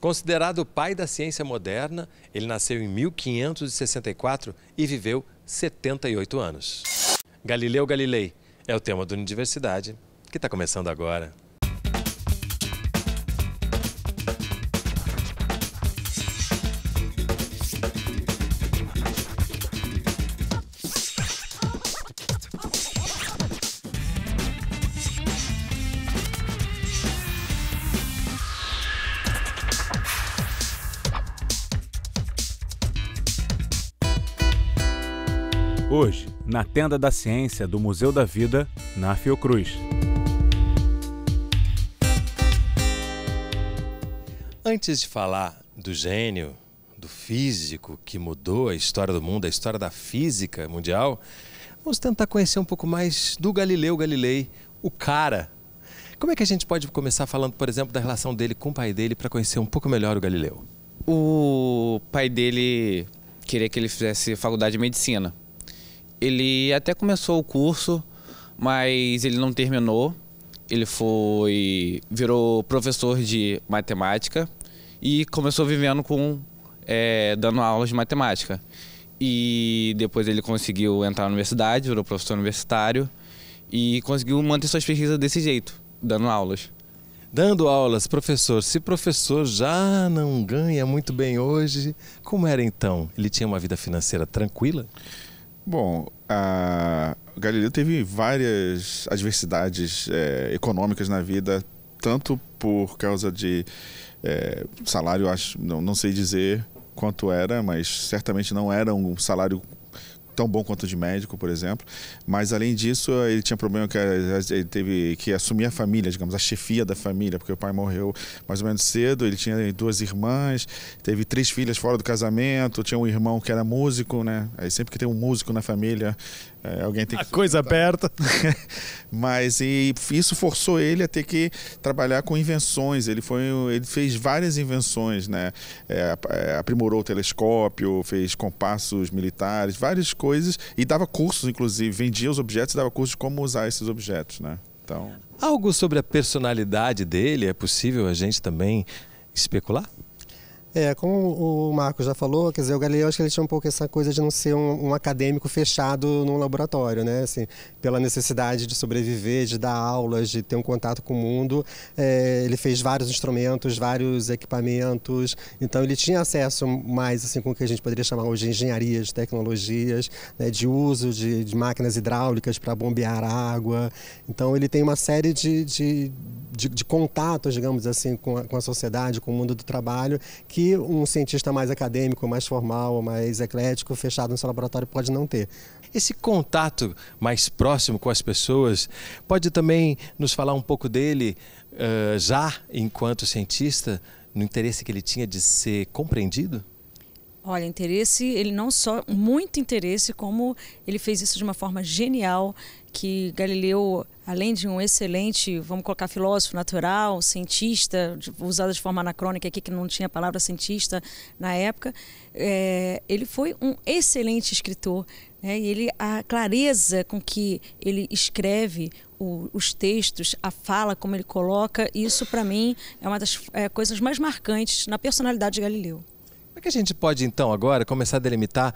Considerado o pai da ciência moderna, ele nasceu em 1564 e viveu 78 anos. Galileu Galilei é o tema do Universidade, que está começando agora. na Tenda da Ciência do Museu da Vida, na Fiocruz. Antes de falar do gênio, do físico que mudou a história do mundo, a história da física mundial, vamos tentar conhecer um pouco mais do Galileu Galilei, o cara. Como é que a gente pode começar falando, por exemplo, da relação dele com o pai dele para conhecer um pouco melhor o Galileu? O pai dele queria que ele fizesse faculdade de medicina. Ele até começou o curso, mas ele não terminou. Ele foi virou professor de matemática e começou vivendo com é, dando aulas de matemática. E depois ele conseguiu entrar na universidade, virou professor universitário e conseguiu manter suas pesquisas desse jeito, dando aulas. Dando aulas, professor. Se professor já não ganha muito bem hoje, como era então? Ele tinha uma vida financeira tranquila? Bom, a Galileu teve várias adversidades é, econômicas na vida, tanto por causa de é, salário, acho, não, não sei dizer quanto era, mas certamente não era um salário tão bom quanto de médico, por exemplo. Mas além disso, ele tinha problema que ele teve que assumir a família, digamos, a chefia da família, porque o pai morreu mais ou menos cedo. Ele tinha duas irmãs, teve três filhas fora do casamento, tinha um irmão que era músico, né? Aí sempre que tem um músico na família, é, alguém tem a coisa aberta. Mas e isso forçou ele a ter que trabalhar com invenções. Ele foi, ele fez várias invenções, né? É, é, aprimorou o telescópio, fez compassos militares, várias coisas e dava cursos, inclusive vendia os objetos, e dava cursos de como usar esses objetos, né? Então. Algo sobre a personalidade dele é possível a gente também especular? É, como o Marco já falou, quer dizer, o Galileu acho que ele tinha um pouco essa coisa de não ser um, um, acadêmico fechado num laboratório, né? Assim, pela necessidade de sobreviver, de dar aulas, de ter um contato com o mundo, é, ele fez vários instrumentos, vários equipamentos, então ele tinha acesso mais assim com o que a gente poderia chamar hoje de engenharia, de tecnologias, né? de uso de, de máquinas hidráulicas para bombear água. Então ele tem uma série de, de, de, de contatos, digamos assim, com a, com a sociedade, com o mundo do trabalho que que um cientista mais acadêmico, mais formal, mais eclético, fechado no seu laboratório pode não ter. Esse contato mais próximo com as pessoas pode também nos falar um pouco dele eh, já enquanto cientista, no interesse que ele tinha de ser compreendido? Olha, interesse, ele não só muito interesse, como ele fez isso de uma forma genial, que Galileu, além de um excelente, vamos colocar filósofo natural, cientista, usado de forma anacrônica aqui, que não tinha a palavra cientista na época, é, ele foi um excelente escritor. Né? E ele, a clareza com que ele escreve o, os textos, a fala, como ele coloca, isso para mim é uma das é, coisas mais marcantes na personalidade de Galileu é que a gente pode então agora começar a delimitar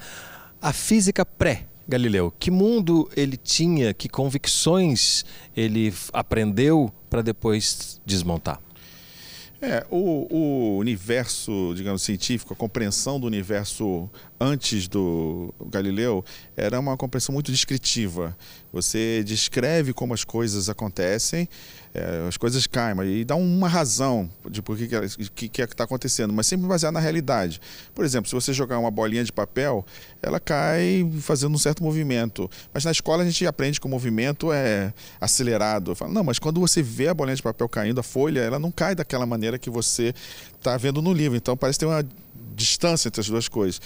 a física pré? Galileu, que mundo ele tinha, que convicções ele aprendeu para depois desmontar? É, o, o, universo, digamos, científico, a compreensão do universo antes do Galileu era uma compreensão muito descritiva. Você descreve como as coisas acontecem, é, as coisas caem, mas, e dá uma razão de por que que que está é acontecendo, mas sempre baseado na realidade. Por exemplo, se você jogar uma bolinha de papel, ela cai fazendo um certo movimento. Mas na escola a gente aprende que o movimento é acelerado. Falo, não, mas quando você vê a bolinha de papel caindo, a folha, ela não cai daquela maneira que você está vendo no livro. Então parece ter uma distância entre as duas coisas.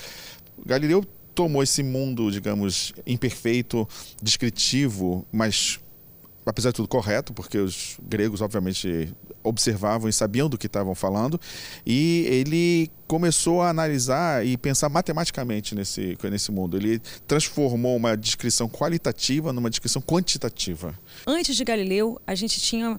Galileu tomou esse mundo, digamos, imperfeito, descritivo, mas apesar de tudo correto, porque os gregos obviamente observavam e sabiam do que estavam falando, e ele começou a analisar e pensar matematicamente nesse, nesse mundo. Ele transformou uma descrição qualitativa numa descrição quantitativa. Antes de Galileu, a gente tinha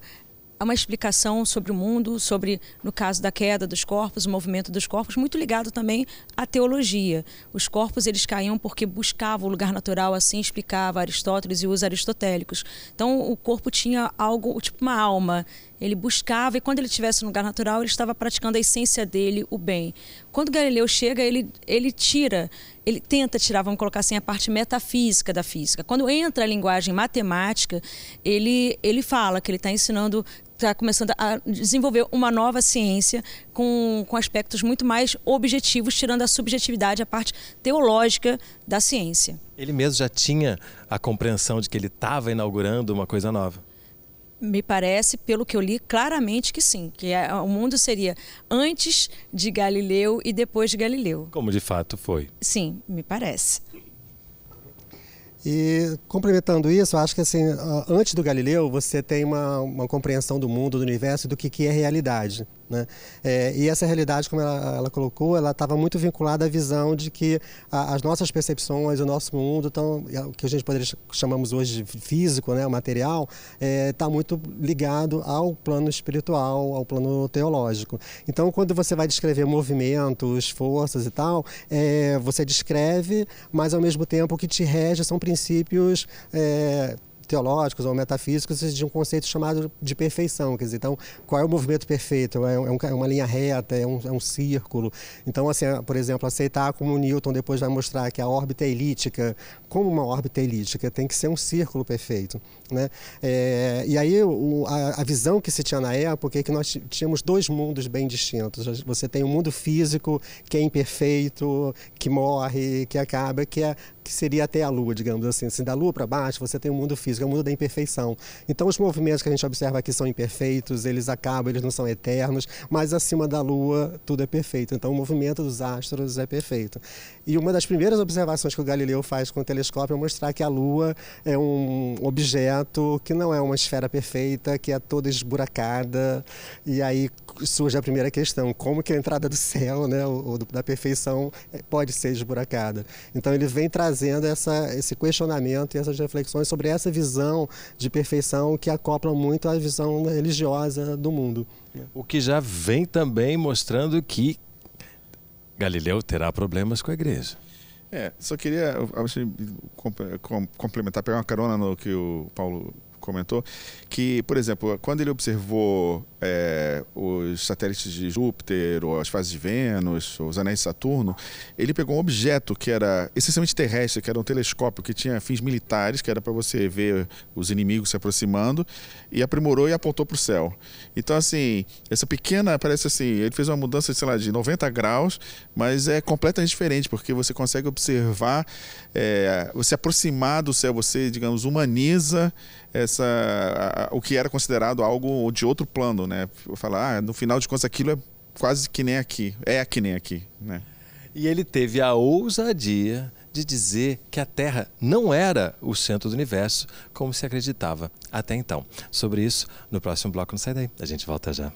há uma explicação sobre o mundo, sobre, no caso da queda dos corpos, o movimento dos corpos, muito ligado também à teologia. Os corpos eles caíam porque buscavam o lugar natural, assim explicava Aristóteles e os aristotélicos. Então o corpo tinha algo, tipo uma alma. Ele buscava e quando ele estivesse no lugar natural, ele estava praticando a essência dele, o bem. Quando Galileu chega, ele, ele tira, ele tenta tirar, vamos colocar assim, a parte metafísica da física. Quando entra a linguagem matemática, ele, ele fala que ele está ensinando está começando a desenvolver uma nova ciência com, com aspectos muito mais objetivos, tirando a subjetividade, a parte teológica da ciência. Ele mesmo já tinha a compreensão de que ele estava inaugurando uma coisa nova? Me parece, pelo que eu li, claramente que sim, que é, o mundo seria antes de Galileu e depois de Galileu. Como de fato foi. Sim, me parece. E complementando isso, acho que assim, antes do Galileu, você tem uma, uma compreensão do mundo, do universo, do que, que é realidade. Né? É, e essa realidade, como ela, ela colocou, ela estava muito vinculada à visão de que a, as nossas percepções, o nosso mundo, tão, o que a gente poderia chamamos hoje de físico, né, o material, está é, tá muito ligado ao plano espiritual, ao plano teológico. Então, quando você vai descrever movimentos, forças e tal, é, você descreve, mas ao mesmo tempo o que te rege são princípios é, teológicos ou metafísicos de um conceito chamado de perfeição. Quer dizer, então, qual é o movimento perfeito? É, um, é, é uma linha reta, é um, é um, círculo. Então, assim, é, por exemplo, aceitar como Newton depois vai mostrar que a órbita é elíptica, como uma órbita é elíptica, tem que ser um círculo perfeito. Né? É, e aí o, a, a, visão que se tinha na época é que nós tínhamos dois mundos bem distintos. Você tem o um mundo físico, que é imperfeito, que morre, que acaba, que é que seria até a Lua, digamos assim. assim da Lua para baixo, você tem o um mundo físico, é o um mundo da imperfeição. Então, os movimentos que a gente observa aqui são imperfeitos, eles acabam, eles não são eternos, mas acima da Lua tudo é perfeito. Então, o movimento dos astros é perfeito. E uma das primeiras observações que o Galileu faz com o telescópio é mostrar que a Lua é um objeto que não é uma esfera perfeita, que é toda esburacada. E aí surge a primeira questão: como que a entrada do céu, né, ou da perfeição, é, pode ser esburacada? Então, ele vem trazer trazendo essa, esse questionamento e essas reflexões sobre essa visão de perfeição que acopla muito à visão religiosa do mundo. O que já vem também mostrando que Galileu terá problemas com a igreja. É, só queria assim, complementar, pegar uma carona no que o Paulo comentou, que, por exemplo, quando ele observou é, os satélites de Júpiter, ou as fases de Vênus, os anéis de Saturno, ele pegou um objeto que era essencialmente terrestre, que era um telescópio que tinha fins militares, que era para você ver os inimigos se aproximando, e aprimorou e apontou para o céu. Então, assim, essa pequena, parece assim, ele fez uma mudança, sei lá, de 90 graus, mas é completamente diferente, porque você consegue observar, é, você aproximar do céu, você, digamos, humaniza essa, a, o que era considerado algo de outro plano, né? Falar, ah, no final de contas aquilo é quase que nem aqui, é que nem aqui, né? E ele teve a ousadia de dizer que a Terra não era o centro do universo como se acreditava até então. Sobre isso, no próximo bloco não sai daí. A gente volta já.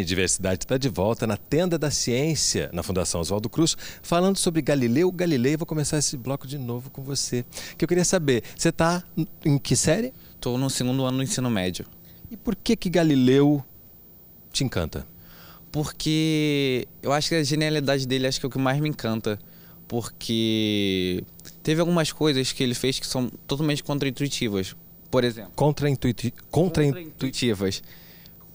Universidade está de volta na Tenda da Ciência, na Fundação Oswaldo Cruz, falando sobre Galileu Galilei. Vou começar esse bloco de novo com você. Que eu queria saber, você está em que série? Estou no segundo ano do ensino médio. E por que que Galileu te encanta? Porque eu acho que a genialidade dele acho que é o que mais me encanta. Porque teve algumas coisas que ele fez que são totalmente contraintuitivas. Por exemplo. Contraintuitivas. Contra contra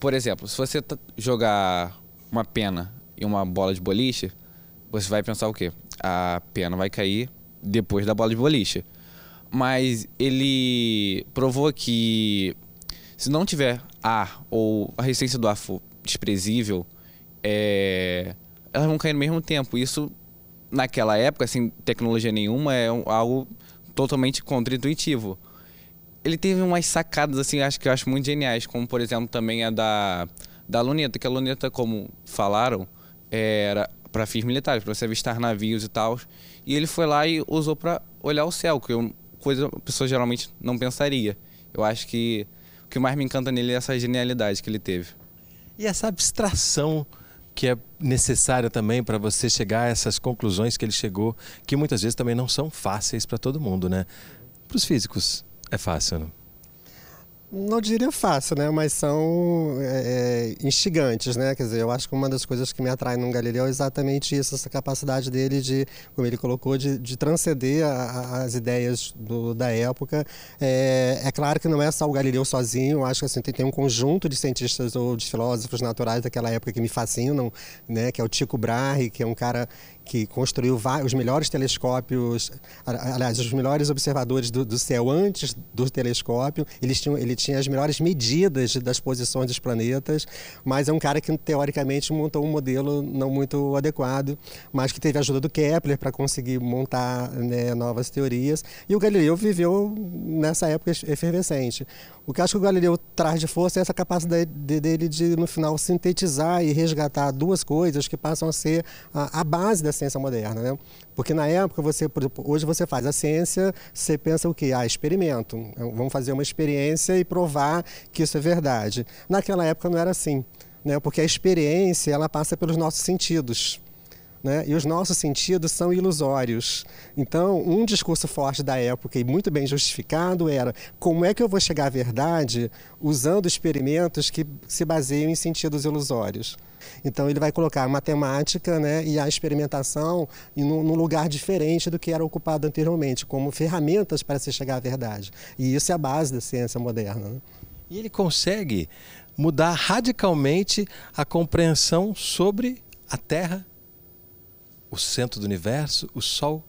por exemplo, se você jogar uma pena e uma bola de boliche, você vai pensar o quê? A pena vai cair depois da bola de boliche. Mas ele provou que se não tiver ar ou a resistência do ar for desprezível, é... elas vão cair no mesmo tempo. Isso, naquela época, sem tecnologia nenhuma, é algo totalmente contraintuitivo ele teve umas sacadas, assim, acho que eu acho muito geniais, como, por exemplo, também a da, da luneta, que a luneta, como falaram, era para fins militares, para você avistar navios e tal. E ele foi lá e usou para olhar o céu, que eu, é coisa a pessoa geralmente não pensaria. Eu acho que o que mais me encanta nele é essa genialidade que ele teve. E essa abstração que é necessária também para você chegar a essas conclusões que ele chegou, que muitas vezes também não são fáceis para todo mundo, né? Para os físicos, é fácil, né? não diria fácil, né? Mas são é, é, instigantes, né? Quer dizer, eu acho que uma das coisas que me atrai num Galileu é exatamente isso, essa capacidade dele de, como ele colocou, de, de transcender a, as ideias do, da época. É, é, claro que não é só o Galileu sozinho, eu acho que assim, tem, tem, um conjunto de cientistas ou de filósofos naturais daquela época que me fascinam, né? Que é o Tico Brahe, que é um cara que construiu os melhores telescópios, aliás, os melhores observadores do, do céu antes do telescópio. Eles tinham, ele tinha as melhores medidas das posições dos planetas, mas é um cara que, teoricamente, montou um modelo não muito adequado, mas que teve a ajuda do Kepler para conseguir montar né, novas teorias. E o Galileu viveu nessa época efervescente. O que acho que o Galileu traz de força é essa capacidade dele de, no final, sintetizar e resgatar duas coisas que passam a ser a, a base dessa ciência moderna, né? Porque na época você, hoje você faz a ciência, você pensa o quê? Ah, experimento. Vamos fazer uma experiência e provar que isso é verdade. Naquela época não era assim, né? Porque a experiência ela passa pelos nossos sentidos né? e os nossos sentidos são ilusórios. Então, um discurso forte da época e muito bem justificado era como é que eu vou chegar à verdade usando experimentos que se baseiam em sentidos ilusórios. Então ele vai colocar a matemática né, e a experimentação em um, lugar diferente do que era ocupado anteriormente, como ferramentas para se chegar à verdade. E isso é a base da ciência moderna. Né? E ele consegue mudar radicalmente a compreensão sobre a Terra o centro do universo, o Sol?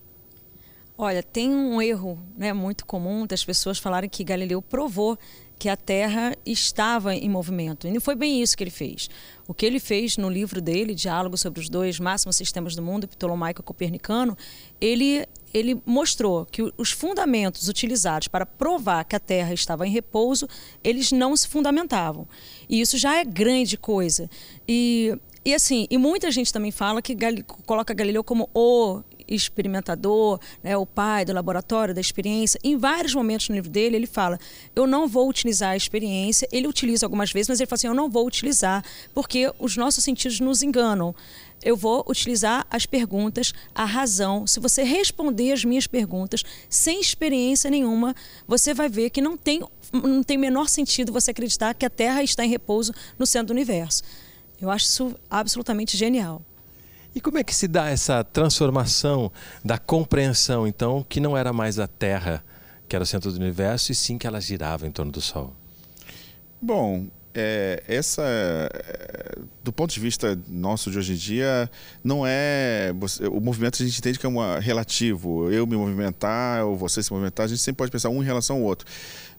Olha, tem um erro né, muito comum das pessoas falarem que Galileu provou que a Terra estava em movimento. E não foi bem isso que ele fez. O que ele fez no livro dele, Diálogo sobre os dois máximos sistemas do mundo, Ptolomaico Copernicano, ele, ele mostrou que os fundamentos utilizados para provar que a Terra estava em repouso, eles não se fundamentavam. E isso já é grande coisa. E e assim, e muita gente também fala que Galileu, coloca Galileu como o experimentador, né, o pai do laboratório, da experiência. Em vários momentos no livro dele, ele fala: eu não vou utilizar a experiência. Ele utiliza algumas vezes, mas ele fala assim: eu não vou utilizar, porque os nossos sentidos nos enganam. Eu vou utilizar as perguntas, a razão. Se você responder as minhas perguntas sem experiência nenhuma, você vai ver que não tem não tem menor sentido você acreditar que a Terra está em repouso no centro do universo. Eu acho isso absolutamente genial. E como é que se dá essa transformação da compreensão, então, que não era mais a Terra que era o centro do universo e sim que ela girava em torno do Sol? Bom, é, essa, é, do ponto de vista nosso de hoje em dia, não é. O movimento a gente entende que é uma, relativo. Eu me movimentar ou você se movimentar, a gente sempre pode pensar um em relação ao outro.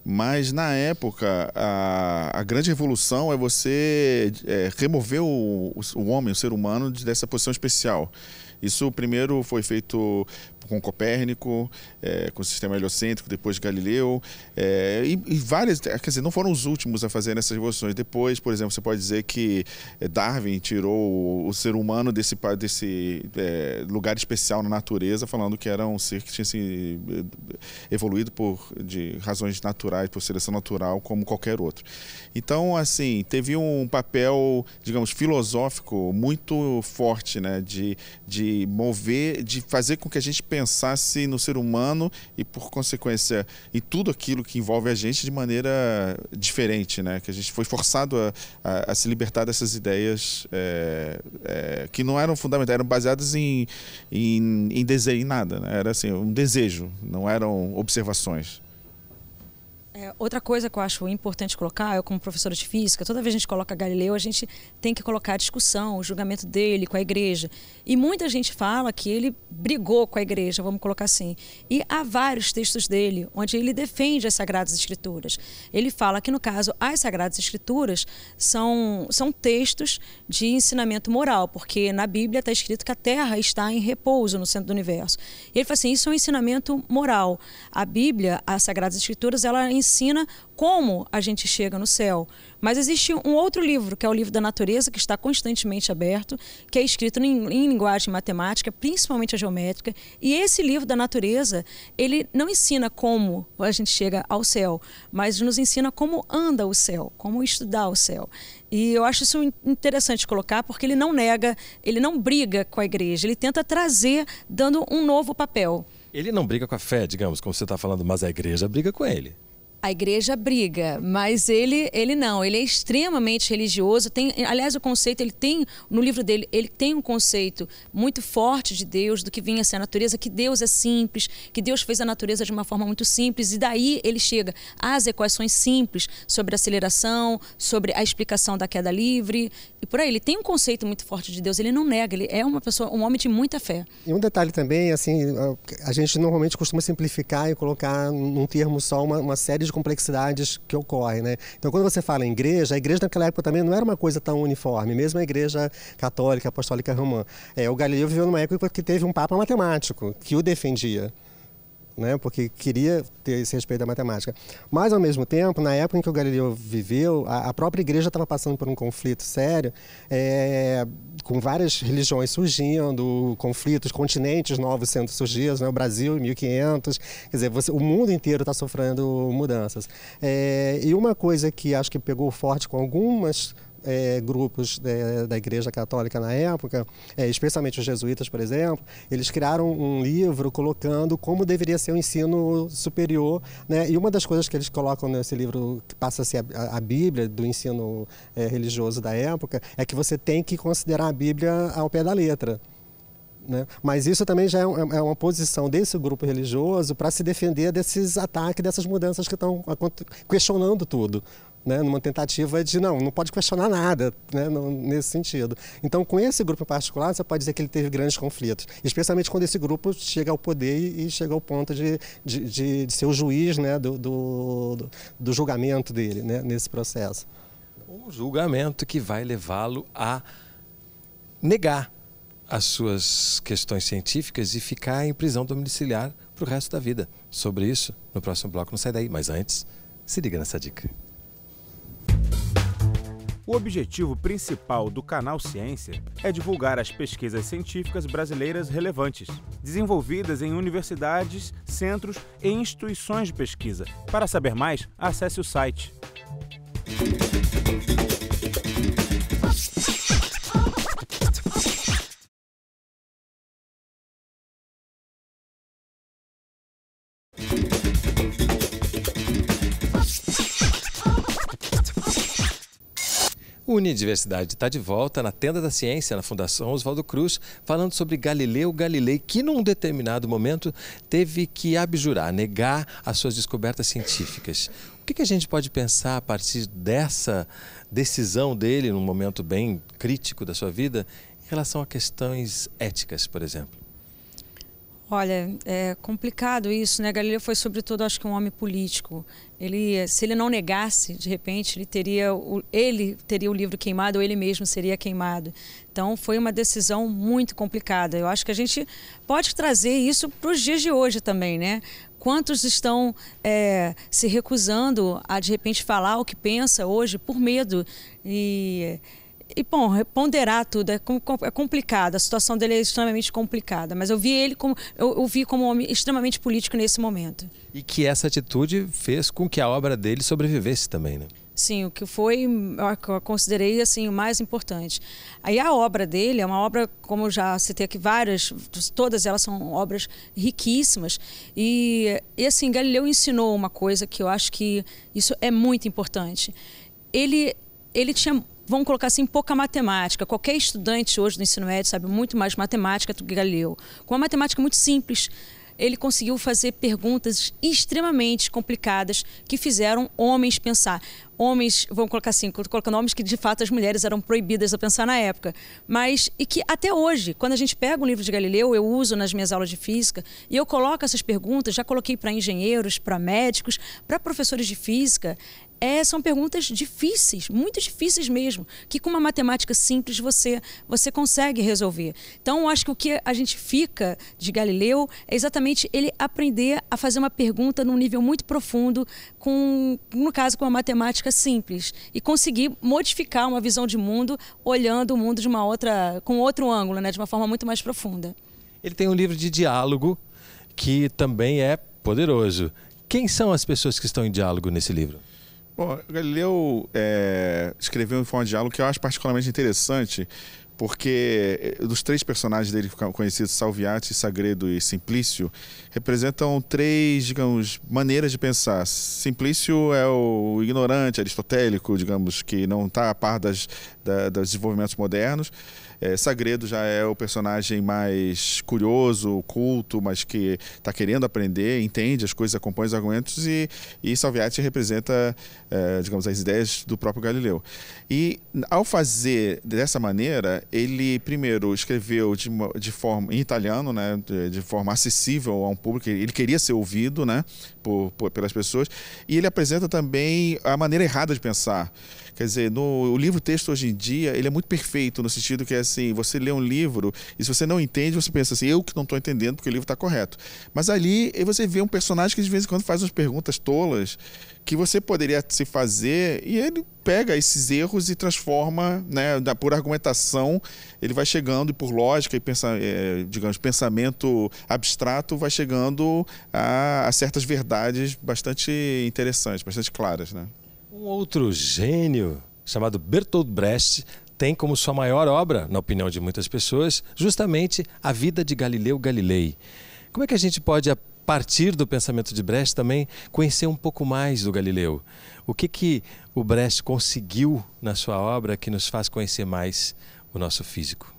Mas na época, a, a grande revolução é você é, remover o, o, o homem, o ser humano, dessa posição especial. Isso primeiro foi feito com Copérnico, é, com o sistema heliocêntrico, depois Galileu, é, e, e, várias, é, quer dizer, não foram os últimos a fazer essas revoluções. Depois, por exemplo, você pode dizer que é, Darwin tirou o ser humano desse, desse é, lugar especial na natureza, falando que era um ser que tinha se é, evoluído por, de razões naturais, por seleção natural, como qualquer outro. Então, assim, teve um papel, digamos, filosófico muito forte, né, de, de mover, de fazer com que a gente pense pensasse no ser humano e, por consequência, em tudo aquilo que envolve a gente de maneira diferente, né? Que a gente foi forçado a, a, a se libertar dessas ideias é, é, que não eram fundamentais, eram baseadas em, em, em em nada, né? Era assim, um desejo, não eram observações. É, outra coisa que eu acho importante colocar, eu como professora de física, toda vez que a gente coloca Galileu, a gente tem que colocar a discussão, o julgamento dele com a igreja. E muita gente fala que ele brigou com a igreja, vamos colocar assim. E há vários textos dele onde ele defende as Sagradas Escrituras. Ele fala que, no caso, as Sagradas Escrituras são, são textos de ensinamento moral, porque na Bíblia está escrito que a Terra está em repouso no centro do universo. E ele fala assim, isso é um ensinamento moral. A Bíblia, as Sagradas Escrituras, ela ensina ensina como a gente chega no céu. Mas existe um outro livro, que é o livro da natureza, que está constantemente aberto, que é escrito em, em linguagem matemática, principalmente a geométrica. E esse livro da natureza, ele não ensina como a gente chega ao céu, mas nos ensina como anda o céu, como estudar o céu. E eu acho isso interessante colocar, porque ele não nega, ele não briga com a igreja, ele tenta trazer, dando um novo papel. Ele não briga com a fé, digamos, como você está falando, mas a igreja briga com ele a igreja briga, mas ele, ele não, ele é extremamente religioso, tem, aliás, o conceito, ele tem, no livro dele, ele tem um conceito muito forte de Deus, do que vinha ser a natureza, que Deus é simples, que Deus fez a natureza de uma forma muito simples, e daí ele chega às equações simples sobre a aceleração, sobre a explicação da queda livre, e por aí, ele tem um conceito muito forte de Deus, ele não nega, ele é uma pessoa, um homem de muita fé. E um detalhe também, assim, a gente normalmente costuma simplificar e colocar num termo só uma, uma série de complexidades que ocorrem. Né? Então, quando você fala em igreja, a igreja naquela época também não era uma coisa tão uniforme, mesmo a igreja católica, apostólica romã. É, o Galileu viveu numa época que teve um papa matemático que o defendia né, porque queria ter esse respeito à matemática. Mas, ao mesmo tempo, na época em que o Galileu viveu, a, a própria igreja estava passando por um conflito sério, é, com várias religiões surgindo, conflitos, continentes novos sendo surgidos, né, o Brasil em 1500, quer dizer, você, o mundo inteiro está sofrendo mudanças. É, e uma coisa que acho que pegou forte com algumas é, grupos é, da Igreja Católica na época, é, especialmente os jesuítas, por exemplo, eles criaram um livro colocando como deveria ser o ensino superior. Né? E uma das coisas que eles colocam nesse livro, que passa a ser a, a Bíblia do ensino é, religioso da época, é que você tem que considerar a Bíblia ao pé da letra. Né? Mas isso também já é, um, é uma posição desse grupo religioso para se defender desses ataques, dessas mudanças que estão questionando tudo né, numa tentativa de não, não pode questionar nada né, nesse sentido. Então, com esse grupo particular, você pode dizer que ele teve grandes conflitos, especialmente quando esse grupo chega ao poder e, e chega ao ponto de, de, de, de ser o juiz né, do, do, do, julgamento dele né, nesse processo. Um julgamento que vai levá-lo a negar as suas questões científicas e ficar em prisão domiciliar para o resto da vida. Sobre isso, no próximo bloco, não sai daí, mas antes, se liga nessa dica. O objetivo principal do canal Ciência é divulgar as pesquisas científicas brasileiras relevantes, desenvolvidas em universidades, centros e instituições de pesquisa. Para saber mais, acesse o site. Universidade está de volta na Tenda da Ciência, na Fundação Oswaldo Cruz, falando sobre Galileu Galilei, que num determinado momento teve que abjurar, negar as suas descobertas científicas. O que, que a gente pode pensar a partir dessa decisão dele, num momento bem crítico da sua vida, em relação a questões éticas, por exemplo? Olha, é complicado isso, né? Galileu foi, sobretudo, acho que um homem político. Ele, se ele não negasse, de repente, ele teria o, ele teria o livro queimado ou ele mesmo seria queimado. Então, foi uma decisão muito complicada. Eu acho que a gente pode trazer isso para os dias de hoje também, né? Quantos estão é, se recusando a, de repente, falar o que pensa hoje por medo e e bom, ponderar tudo é, é, complicado, a situação dele é extremamente complicada, mas eu vi ele como eu, eu vi como um homem extremamente político nesse momento. E que essa atitude fez com que a obra dele sobrevivesse também, né? Sim, o que foi, eu considerei assim, o mais importante. Aí a obra dele é uma obra, como eu já citei aqui várias, todas elas são obras riquíssimas. E, e assim, Galileu ensinou uma coisa que eu acho que isso é muito importante. Ele, ele tinha vamos colocar assim, pouca matemática. Qualquer estudante hoje do ensino médio sabe muito mais matemática do que Galileu. Com uma matemática muito simples, ele conseguiu fazer perguntas extremamente complicadas que fizeram homens pensar. Homens, vamos colocar assim, colocando homens que de fato as mulheres eram proibidas a pensar na época, mas e que até hoje, quando a gente pega o um livro de Galileu, eu uso nas minhas aulas de física e eu coloco essas perguntas, já coloquei para engenheiros, para médicos, para professores de física, é, são perguntas difíceis, muito difíceis mesmo, que com uma matemática simples você, você consegue resolver. Então, acho que o que a gente fica de Galileu é exatamente ele aprender a fazer uma pergunta num nível muito profundo, com, no caso, com a matemática simples, e conseguir modificar uma visão de mundo olhando o mundo de uma outra, com outro ângulo, né, de uma forma muito mais profunda. Ele tem um livro de diálogo que também é poderoso. Quem são as pessoas que estão em diálogo nesse livro? Bom, Galileu é, escreveu em forma de diálogo que eu acho particularmente interessante, porque eh, dos três personagens dele conhecidos, Salviati, Sagredo e Simplício, representam três, digamos, maneiras de pensar. Simplício é o ignorante, aristotélico, digamos, que não está a par das, da, dos desenvolvimentos modernos. É, Sagredo já é o personagem mais curioso, culto, mas que está querendo aprender, entende as coisas, acompanha os argumentos. E, e Salviati representa é, digamos, as ideias do próprio Galileu. E ao fazer dessa maneira, ele primeiro escreveu de, de forma em italiano, né, de, de, forma acessível a um público. Ele queria ser ouvido, né, por, por, pelas pessoas. E ele apresenta também a maneira errada de pensar. Quer dizer, no, o livro texto hoje em dia, ele é muito perfeito no sentido que é assim, você lê um livro e se você não entende, você pensa assim, eu que não estou entendendo porque o livro está correto. Mas ali você vê um personagem que de vez em quando faz umas perguntas tolas que você poderia se fazer e ele pega esses erros e transforma, né, da, por argumentação, ele vai chegando e por lógica e pensa, é, digamos, pensamento abstrato vai chegando a, a certas verdades bastante interessantes, bastante claras, né? Um outro gênio chamado Bertolt Brecht tem como sua maior obra, na opinião de muitas pessoas, justamente A Vida de Galileu Galilei. Como é que a gente pode partir do pensamento de Brecht, também conhecer um pouco mais do Galileu. O que, que o Brecht conseguiu na sua obra que nos faz conhecer mais o nosso físico?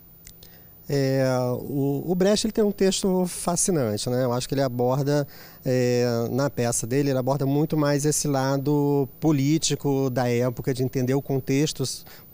É, o, o, Brecht ele tem um texto fascinante, né? Eu acho que ele aborda é, na peça dele, ele aborda muito mais esse lado político da época de entender o contexto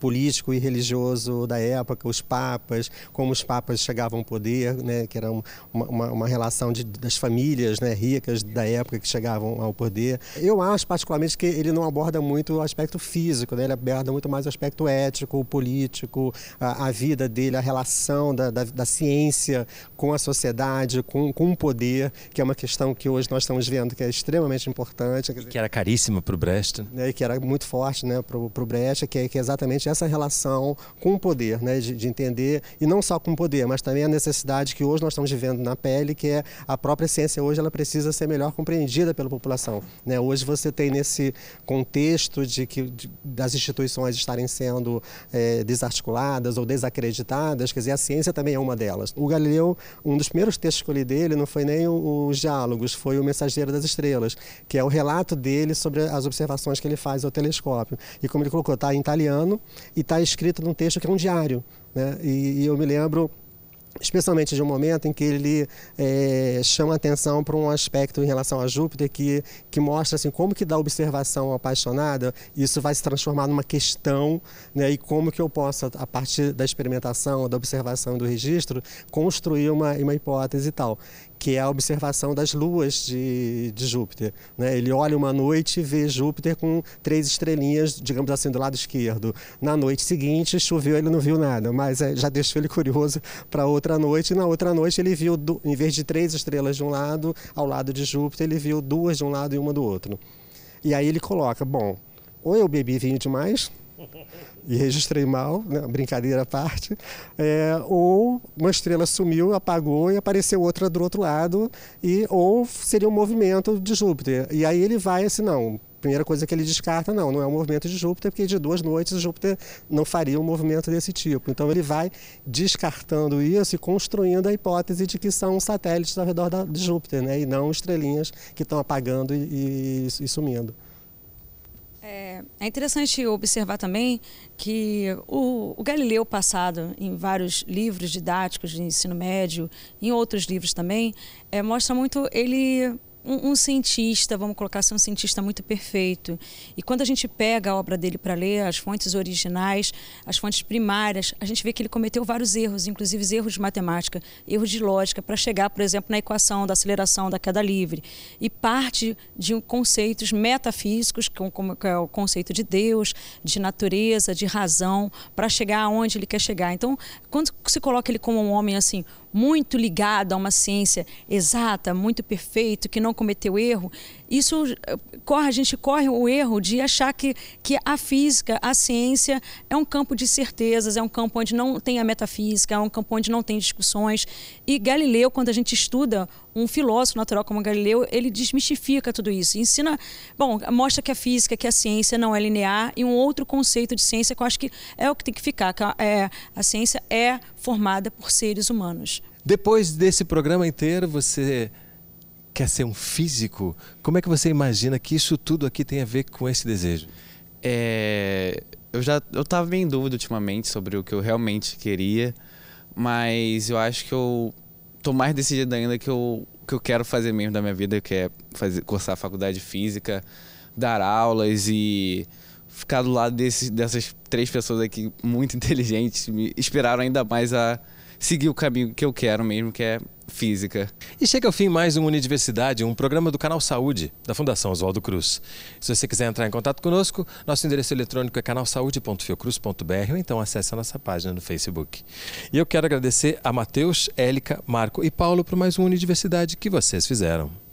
político e religioso da época, os papas, como os papas chegavam ao poder, né, que era uma, uma, uma relação de, das famílias né, ricas da época que chegavam ao poder. Eu acho, particularmente, que ele não aborda muito o aspecto físico, né, ele aborda muito mais o aspecto ético, político, a, a vida dele, a relação da, da, da ciência com a sociedade, com, com o poder, que é uma questão que hoje nós estamos vendo que é extremamente importante. E que era caríssima para o Brecht. Né, e que era muito forte né, para o Brecht, que é, que é exatamente essa relação com o poder, né, de, de, entender, e não só com o poder, mas também a necessidade que hoje nós estamos vivendo na pele, que é a própria ciência hoje ela precisa ser melhor compreendida pela população. Né? Hoje você tem nesse contexto de que de, das instituições estarem sendo é, desarticuladas ou desacreditadas, quer dizer, a ciência também é uma delas. O Galileu, um dos primeiros textos que eu li dele não foi nem os diálogos, foi o Mensageiro das Estrelas, que é o relato dele sobre as observações que ele faz ao telescópio. E como ele colocou, está em italiano, e está escrito num texto que é um diário. Né? E, e, eu me lembro especialmente de um momento em que ele é, chama atenção para um aspecto em relação a Júpiter que, que mostra assim, como que da observação apaixonada isso vai se transformar numa questão né? e como que eu posso, a partir da experimentação, da observação do registro, construir uma, uma hipótese e tal que é a observação das luas de, de Júpiter. Né? Ele olha uma noite e vê Júpiter com três estrelinhas, digamos assim, do lado esquerdo. Na noite seguinte, choveu, ele não viu nada, mas é, já deixou ele curioso para outra noite. E na outra noite, ele viu, do, em vez de três estrelas de um lado, ao lado de Júpiter, ele viu duas de um lado e uma do outro. E aí ele coloca: bom, ou eu bebi vinho demais e registrei mal, né, brincadeira à parte, é, ou uma estrela sumiu, apagou e apareceu outra do outro lado, e ou seria um movimento de Júpiter. E aí ele vai assim, não, primeira coisa que ele descarta, não, não é um movimento de Júpiter, porque de duas noites Júpiter não faria um movimento desse tipo. Então ele vai descartando isso e construindo a hipótese de que são satélites ao redor da, de Júpiter, né, e não estrelinhas que estão apagando e, e, e sumindo. É, é interessante observar também que o, o, Galileu passado em vários livros didáticos de ensino médio, em outros livros também, é, mostra muito ele um, um, cientista, vamos colocar assim, um cientista muito perfeito. E quando a gente pega a obra dele para ler, as fontes originais, as fontes primárias, a gente vê que ele cometeu vários erros, inclusive erros de matemática, erros de lógica, para chegar, por exemplo, na equação da aceleração da queda livre. E parte de conceitos metafísicos, como é o conceito de Deus, de natureza, de razão, para chegar aonde ele quer chegar. Então, quando se coloca ele como um homem assim, muito ligado a uma ciência exata, muito perfeito, que não cometeu erro, isso eh, corre, a gente corre o erro de achar que, que a física, a ciência é um campo de certezas, é um campo onde não tem a metafísica, é um campo onde não tem discussões. E Galileu, quando a gente estuda um filósofo natural como Galileu, ele desmistifica tudo isso, ensina, bom, mostra que a física, que a ciência não é linear e um outro conceito de ciência que eu acho que é o que tem que ficar, que a, é, a ciência é formada por seres humanos. Depois desse programa inteiro, você quer ser um físico? Como é que você imagina que isso tudo aqui tem a ver com esse desejo? É, eu já eu estava em dúvida ultimamente sobre o que eu realmente queria, mas eu acho que eu tô mais decidido ainda que eu, que eu quero fazer mesmo da minha vida, que é fazer, cursar a faculdade de física, dar aulas e ficar do lado desses, dessas três pessoas aqui muito inteligentes, me inspiraram ainda mais a seguir o caminho que eu quero mesmo, que é física. E chega ao fim mais um Universidade, um programa do canal Saúde, da Fundação Oswaldo Cruz. Se você quiser entrar em contato conosco, nosso endereço eletrônico é canalsaude.fiocruz.br ou então acesse a nossa página no Facebook. E eu quero agradecer a Matheus, Élica, Marco e Paulo por mais um Universidade que vocês fizeram.